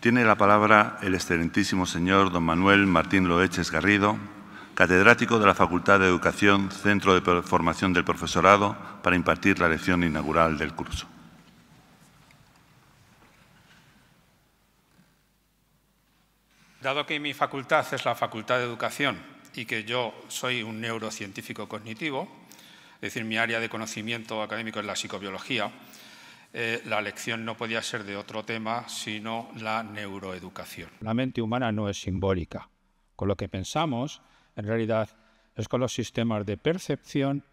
Tiene la palabra el excelentísimo señor don Manuel Martín Loeches Garrido, catedrático de la Facultad de Educación, Centro de Formación del Profesorado, para impartir la lección inaugural del curso. Dado que mi facultad es la Facultad de Educación y que yo soy un neurocientífico cognitivo, es decir, mi área de conocimiento académico es la psicobiología, eh, la lección no podía ser de otro tema sino la neuroeducación. La mente humana no es simbólica. Con lo que pensamos, en realidad, es con los sistemas de percepción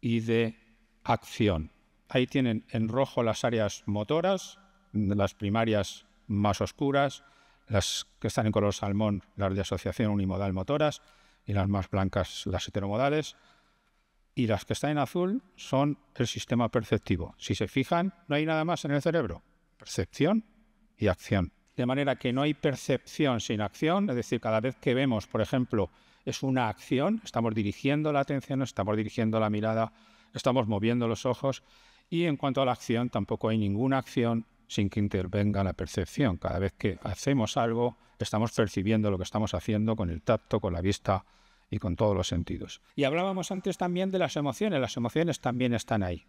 y de acción. Ahí tienen en rojo las áreas motoras, las primarias más oscuras, las que están en color salmón, las de asociación unimodal motoras, y las más blancas, las heteromodales y las que están en azul son el sistema perceptivo. Si se fijan, no hay nada más en el cerebro. Percepción y acción. De manera que no hay percepción sin acción, es decir, cada vez que vemos, por ejemplo, es una acción, estamos dirigiendo la atención, estamos dirigiendo la mirada, estamos moviendo los ojos y en cuanto a la acción, tampoco hay ninguna acción sin que intervenga la percepción. Cada vez que hacemos algo, estamos percibiendo lo que estamos haciendo con el tacto, con la vista, y con todos los sentidos. Y hablábamos antes también de las emociones, las emociones también están ahí.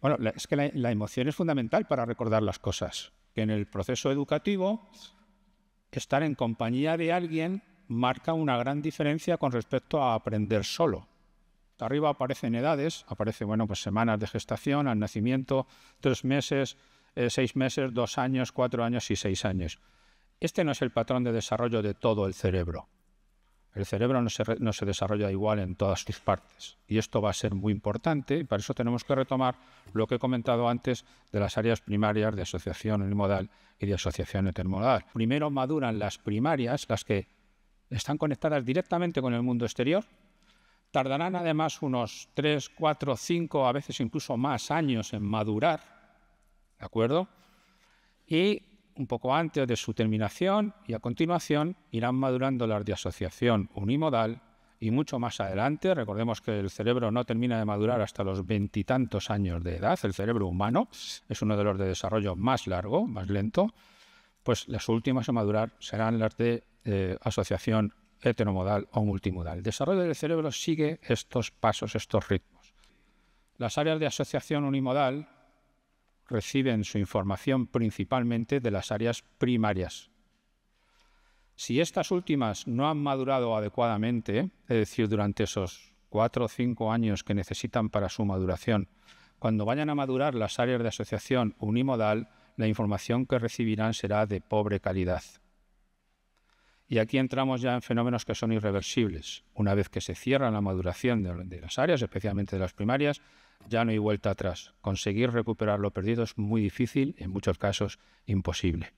Bueno, es que la, emoción es fundamental para recordar las cosas, que en el proceso educativo estar en compañía de alguien marca una gran diferencia con respecto a aprender solo. Arriba aparecen edades, aparece bueno, pues semanas de gestación, al nacimiento, tres meses, eh, seis meses, dos años, cuatro años y seis años. Este no es el patrón de desarrollo de todo el cerebro. El cerebro no se, desarrolla igual en todas sus partes. Y esto va a ser muy importante. Y para eso tenemos que retomar lo que he comentado antes de las áreas primarias de asociación modal y de asociación intermodal. Primero maduran las primarias, las que están conectadas directamente con el mundo exterior. Tardarán además unos 3, 4, 5, a veces incluso más años en madurar. ¿De acuerdo? Y un poco antes de su terminación y a continuación irán madurando las de asociación unimodal y mucho más adelante, recordemos que el cerebro no termina de madurar hasta los veintitantos años de edad, el cerebro humano es uno de los de desarrollo más largo, más lento, pues las últimas a madurar serán las de eh, asociación heteromodal o multimodal. El desarrollo del cerebro sigue estos pasos, estos ritmos. Las áreas de asociación unimodal reciben su información principalmente de las áreas primarias. Si estas últimas no han madurado adecuadamente, es decir, durante esos cuatro o cinco años que necesitan para su maduración, cuando vayan a madurar las áreas de asociación unimodal, la información que recibirán será de pobre calidad. Y aquí entramos ya en fenómenos que son irreversibles. Una vez que se cierra la maduración de, las áreas, especialmente de las primarias, ya no hay vuelta atrás. Conseguir recuperar lo perdido es muy difícil, en muchos casos imposible.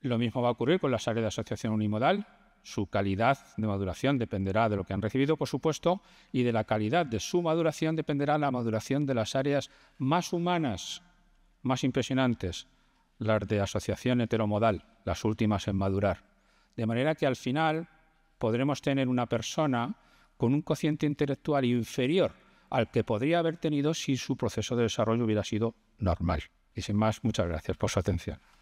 Lo mismo va a ocurrir con las áreas de asociación unimodal. Su calidad de maduración dependerá de lo que han recibido, por supuesto, y de la calidad de su maduración dependerá la maduración de las áreas más humanas, más impresionantes, las de asociación heteromodal, las últimas en madurar. De manera que al final podremos tener una persona con un cociente intelectual inferior al que podría haber tenido si su proceso de desarrollo hubiera sido normal. Y sin más, muchas gracias por su atención.